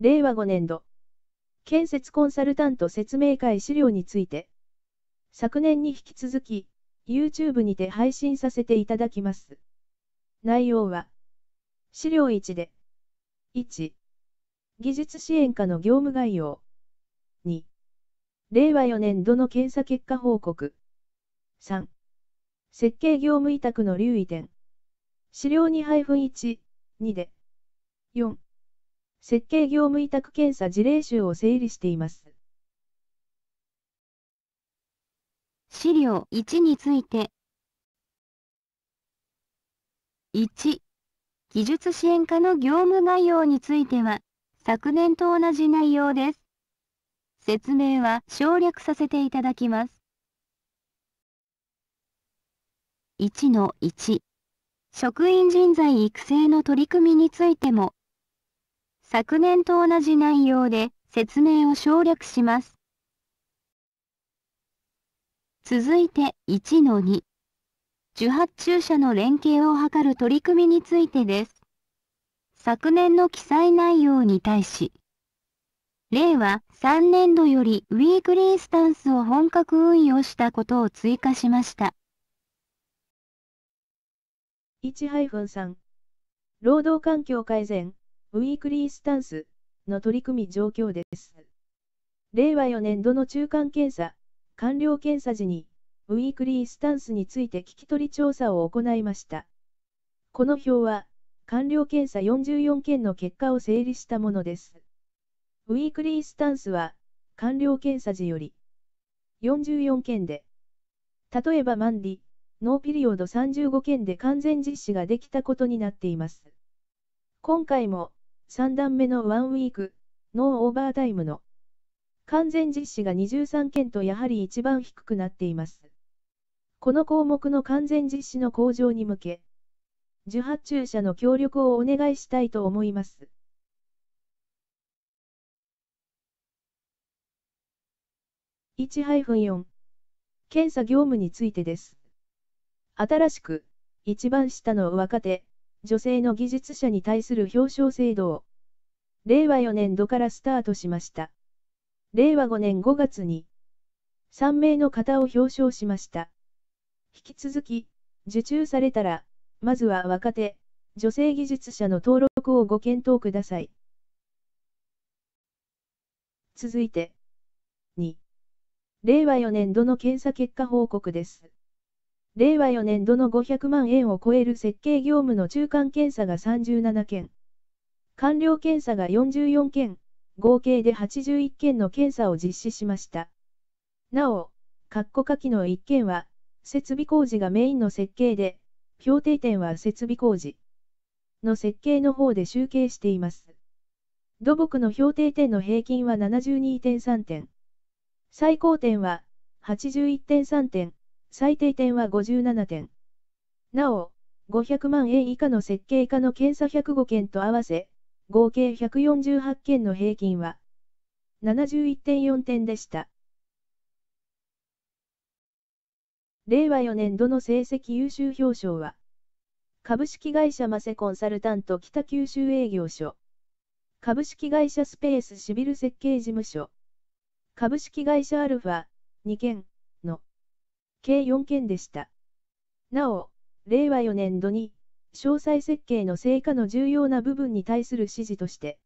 令和5年度、建設コンサルタント説明会資料について、昨年に引き続き、YouTube にて配信させていただきます。内容は、資料1で、1、技術支援課の業務概要、2、令和4年度の検査結果報告、3、設計業務委託の留意点、資料2-1、2で、4、設計業務委託検査事例集を整理しています。資料1について1技術支援課の業務概要については昨年と同じ内容です。説明は省略させていただきます。1の1職員人材育成の取り組みについても昨年と同じ内容で説明を省略します。続いて1 2。受発注者の連携を図る取り組みについてです。昨年の記載内容に対し、令和3年度よりウィークリースタンスを本格運用したことを追加しました。1-3労働環境改善ウィークリースタンスの取り組み状況です。令和4年度の中間検査、完了検査時に、ウィークリースタンスについて聞き取り調査を行いました。この表は、完了検査44件の結果を整理したものです。ウィークリースタンスは、完了検査時より、44件で、例えばマンディ、ノーピリオド35件で完全実施ができたことになっています。今回も、3段目のワンウィーク、ノーオーバータイムの完全実施が23件とやはり一番低くなっています。この項目の完全実施の向上に向け、受発注者の協力をお願いしたいと思います。1-4検査業務についてです。新しく、一番下の若手、女性の技術者に対する表彰制度を、令和4年度からスタートしました。令和5年5月に、3名の方を表彰しました。引き続き、受注されたら、まずは若手、女性技術者の登録をご検討ください。続いて、2、令和4年度の検査結果報告です。令和4年度の500万円を超える設計業務の中間検査が37件、完了検査が44件、合計で81件の検査を実施しました。なお、括弧下記の1件は、設備工事がメインの設計で、評定点は設備工事の設計の方で集計しています。土木の評定点の平均は72.3点。最高点は81.3点。最低点は57点。なお、500万円以下の設計課の検査105件と合わせ、合計148件の平均は71.4点でした。令和4年度の成績優秀表彰は、株式会社マセコンサルタント北九州営業所、株式会社スペースシビル設計事務所、株式会社アルファ、2件、計4件でした。なお、令和4年度に、詳細設計の成果の重要な部分に対する指示として、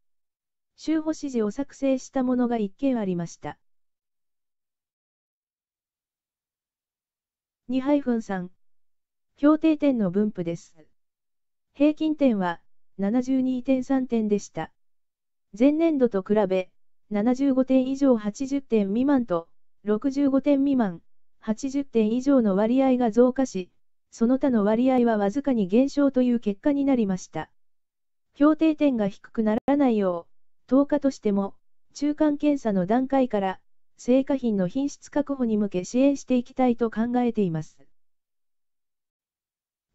州保指示を作成したものが1件ありました。2-3評定点の分布です。平均点は72.3点でした。前年度と比べ、75点以上80点未満と65点未満、80点以上の割合が増加し、その他の割合はわずかに減少という結果になりました。評定点が低くならないよう、10日としても、中間検査の段階から、成果品の品質確保に向け支援していきたいと考えています。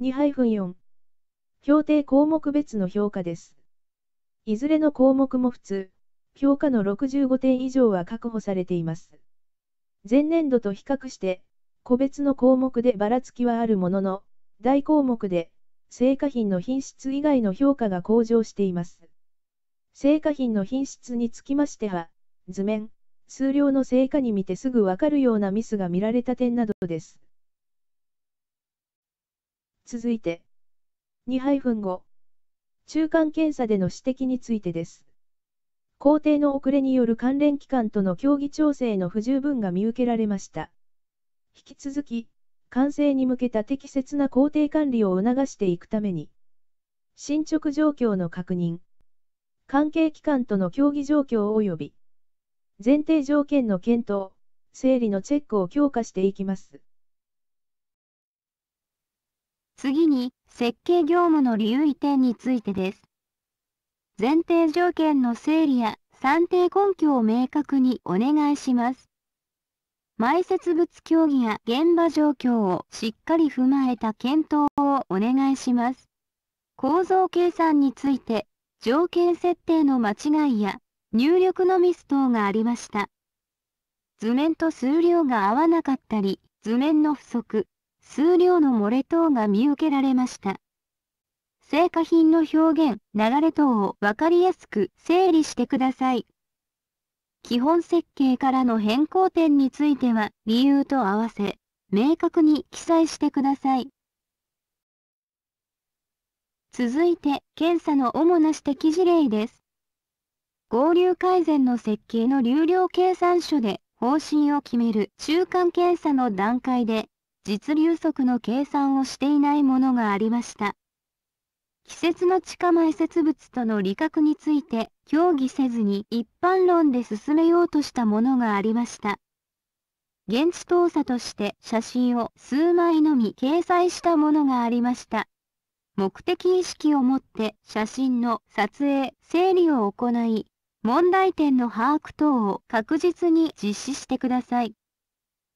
2-4評定項目別の評価です。いずれの項目も普通、評価の65点以上は確保されています。前年度と比較して、個別の項目でばらつきはあるものの、大項目で、成果品の品質以外の評価が向上しています。成果品の品質につきましては、図面、数量の成果に見てすぐわかるようなミスが見られた点などです。続いて、2-5、中間検査での指摘についてです。工程の遅れによる関連機関との協議調整の不十分が見受けられました。引き続き、完成に向けた適切な工程管理を促していくために、進捗状況の確認、関係機関との協議状況及び、前提条件の検討、整理のチェックを強化していきます。次に、設計業務の留意点についてです。前提条件の整理や算定根拠を明確にお願いします。埋設物協議や現場状況をしっかり踏まえた検討をお願いします。構造計算について、条件設定の間違いや入力のミス等がありました。図面と数量が合わなかったり、図面の不足、数量の漏れ等が見受けられました。成果品の表現、流れ等を分かりやすく整理してください。基本設計からの変更点については理由と合わせ、明確に記載してください。続いて、検査の主な指摘事例です。合流改善の設計の流量計算書で方針を決める中間検査の段階で、実流速の計算をしていないものがありました。季節の地下埋設物との理覚について協議せずに一般論で進めようとしたものがありました。現地調査として写真を数枚のみ掲載したものがありました。目的意識を持って写真の撮影、整理を行い、問題点の把握等を確実に実施してください。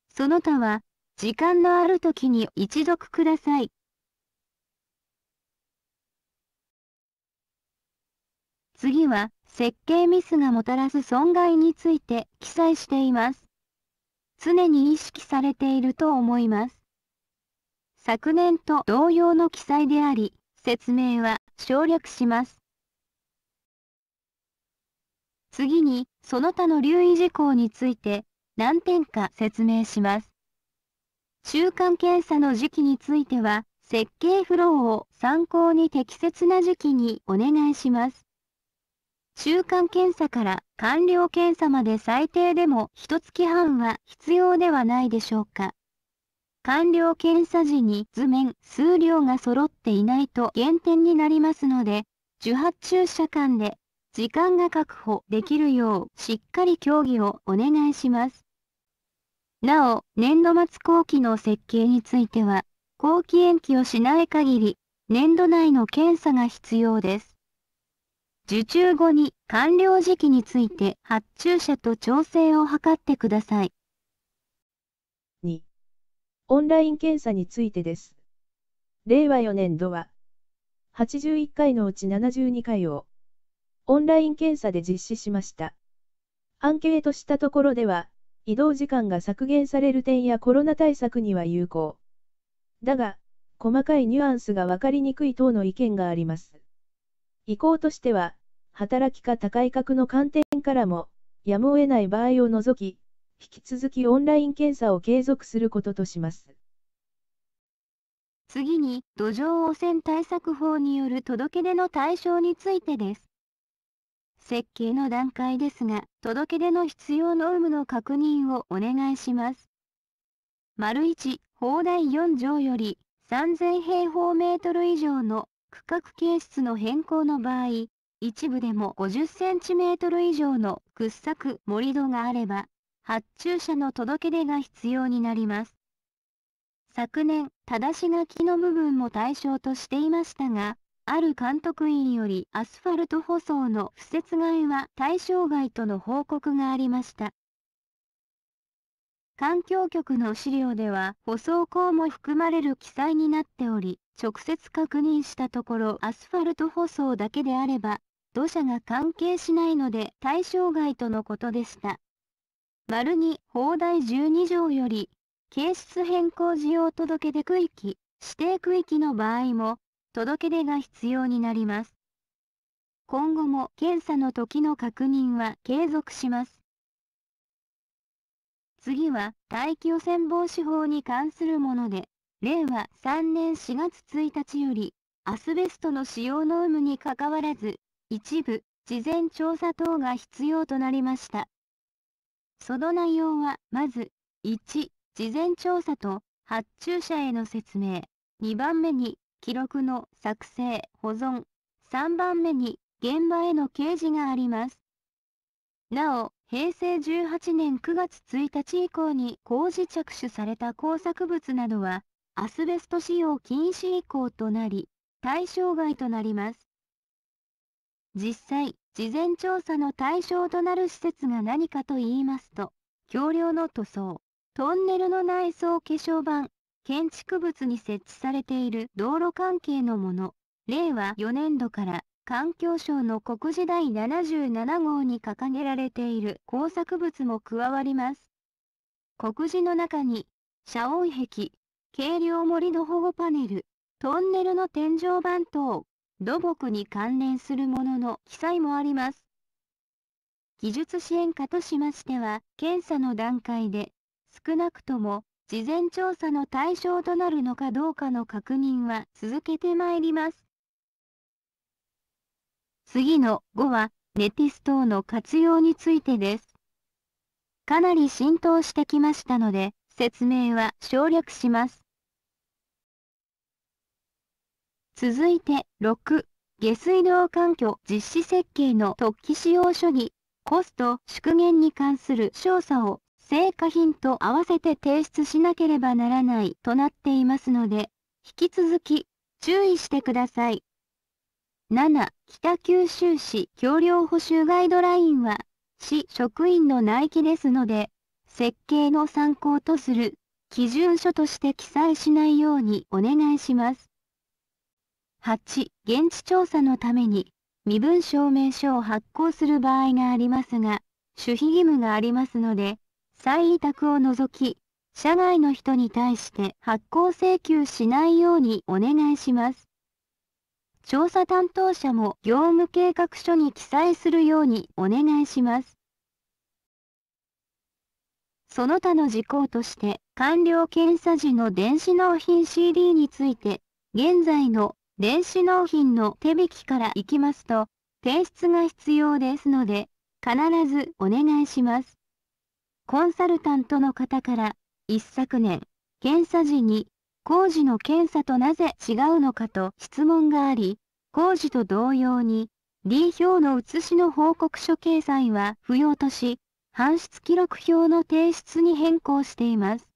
その他は、時間のある時に一読ください。次は、設計ミスがもたらす損害について記載しています。常に意識されていると思います。昨年と同様の記載であり、説明は省略します。次に、その他の留意事項について、何点か説明します。中間検査の時期については、設計フローを参考に適切な時期にお願いします。中間検査から完了検査まで最低でも1月半は必要ではないでしょうか。完了検査時に図面、数量が揃っていないと減点になりますので、受発注者間で時間が確保できるようしっかり協議をお願いします。なお、年度末後期の設計については、後期延期をしない限り、年度内の検査が必要です。受注後に完了時期について発注者と調整を図ってください。2. オンライン検査についてです。令和4年度は、81回のうち72回を、オンライン検査で実施しました。アンケートしたところでは、移動時間が削減される点やコロナ対策には有効。だが、細かいニュアンスが分かりにくい等の意見があります。意向としては、働き方改革の観点からも、やむを得ない場合を除き、引き続きオンライン検査を継続することとします。次に、土壌汚染対策法による届け出の対象についてです。設計の段階ですが、届け出の必要の有無の確認をお願いします。丸1、法第4条より、3000平方メートル以上の区画形質の変更の場合、一部でも 50cm 以上の掘削盛り土があれば、発注者の届け出が必要になります。昨年、正し書きの部分も対象としていましたが、ある監督員よりアスファルト舗装の不設外は対象外との報告がありました。環境局の資料では舗装項も含まれる記載になっており、直接確認したところアスファルト舗装だけであれば、土砂が関係しないので対象外とのことでした。丸に砲台12条より、形質変更事業届出区域、指定区域の場合も、届出が必要になります。今後も検査の時の確認は継続します。次は、大気汚染防止法に関するもので、令和3年4月1日より、アスベストの使用の有無にかかわらず、一部、事前調査等が必要となりました。その内容は、まず、1、事前調査と発注者への説明、2番目に、記録の作成、保存、3番目に、現場への掲示があります。なお、平成18年9月1日以降に工事着手された工作物などは、アスベスト使用禁止以降となり、対象外となります。実際、事前調査の対象となる施設が何かと言いますと、橋梁の塗装、トンネルの内装化粧板、建築物に設置されている道路関係のもの、令和4年度から環境省の国時第77号に掲げられている工作物も加わります。国事の中に、遮音壁、軽量盛の保護パネル、トンネルの天井板等、土木に関連するものの記載もあります。技術支援課としましては、検査の段階で、少なくとも、事前調査の対象となるのかどうかの確認は続けてまいります。次の5は、ネティス等の活用についてです。かなり浸透してきましたので、説明は省略します。続いて6、下水道環境実施設計の特記使用書に、コスト縮減に関する調査を成果品と合わせて提出しなければならないとなっていますので、引き続き注意してください。7、北九州市橋梁補修ガイドラインは、市職員の内規ですので、設計の参考とする基準書として記載しないようにお願いします。8、現地調査のために、身分証明書を発行する場合がありますが、守秘義務がありますので、再委託を除き、社外の人に対して発行請求しないようにお願いします。調査担当者も業務計画書に記載するようにお願いします。その他の事項として、完了検査時の電子納品 CD について、現在の電子納品の手引きから行きますと、提出が必要ですので、必ずお願いします。コンサルタントの方から、一昨年、検査時に、工事の検査となぜ違うのかと質問があり、工事と同様に、D 表の写しの報告書掲載は不要とし、搬出記録表の提出に変更しています。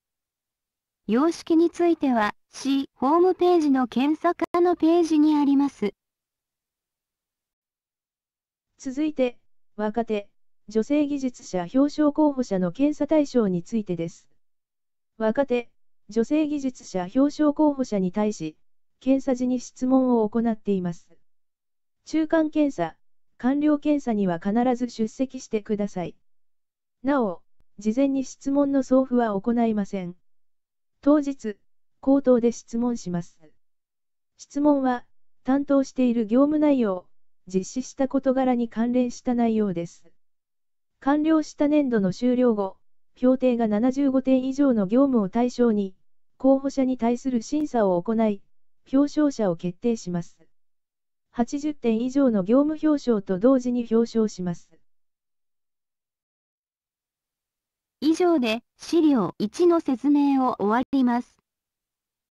様式については、し、ホームページの検索のページにあります。続いて、若手、女性技術者表彰候補者の検査対象についてです。若手、女性技術者表彰候補者に対し、検査時に質問を行っています。中間検査、完了検査には必ず出席してください。なお、事前に質問の送付は行いません。当日、口頭で質問します。質問は、担当している業務内容、実施した事柄に関連した内容です。完了した年度の終了後、評定が75点以上の業務を対象に、候補者に対する審査を行い、表彰者を決定します。80点以上の業務表彰と同時に表彰します。以上で資料1の説明を終わります。